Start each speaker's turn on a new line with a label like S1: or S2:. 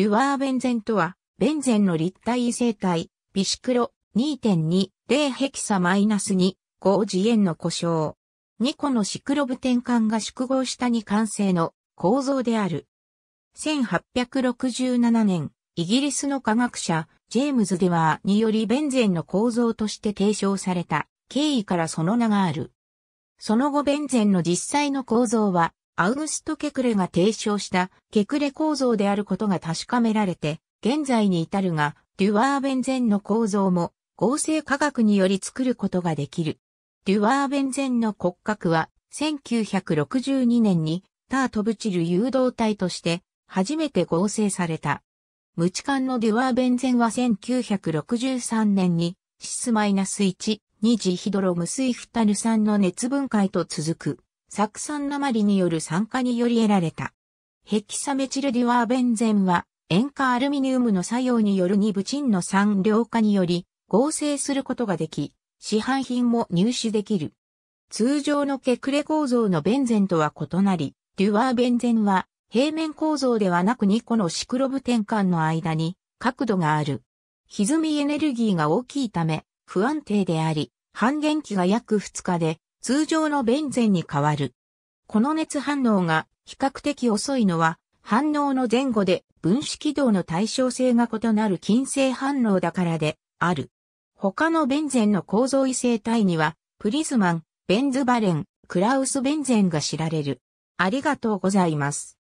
S1: デュワーベンゼンとは、ベンゼンの立体異性体、ビシクロ2.20
S2: ヘキサマイナス -2、5次元の故障。2個のシクロブ転換が縮合した2完成の構造である。1867年、イギリスの科学者、ジェームズ・デワーによりベンゼンの構造として提唱された経緯からその名がある。その後ベンゼンの実際の構造はアウグスト・ケクレが提唱したケクレ構造であることが確かめられて、現在に至るが、デュワーベンゼンの構造も合成科学により作ることができる。デュワーベンゼンの骨格は、1962年にタートブチル誘導体として初めて合成された。無知ンのデュワーベンゼンは1963年にシス -1、二次ヒドロムスイフタル酸の熱分解と続く酢酸鉛による酸化により得られた。ヘキサメチルデュアーベンゼンは、塩化アルミニウムの作用による二部チンの酸量化により合成することができ、市販品も入手できる。通常のケクレ構造のベンゼンとは異なり、デュアーベンゼンは平面構造ではなく2個のシクロブ転換の間に角度がある。歪みエネルギーが大きいため不安定であり、半減期が約2日で通常のベンゼンに変わる。この熱反応が比較的遅いのは、反応の前後で分子軌道の対称性が異なる近性反応だからである。他のベンゼンの構造異性体には、プリズマン、ベンズバレン、クラウスベンゼンが知
S1: られる。ありがとうございます。